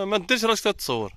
ما انتش راك تتصور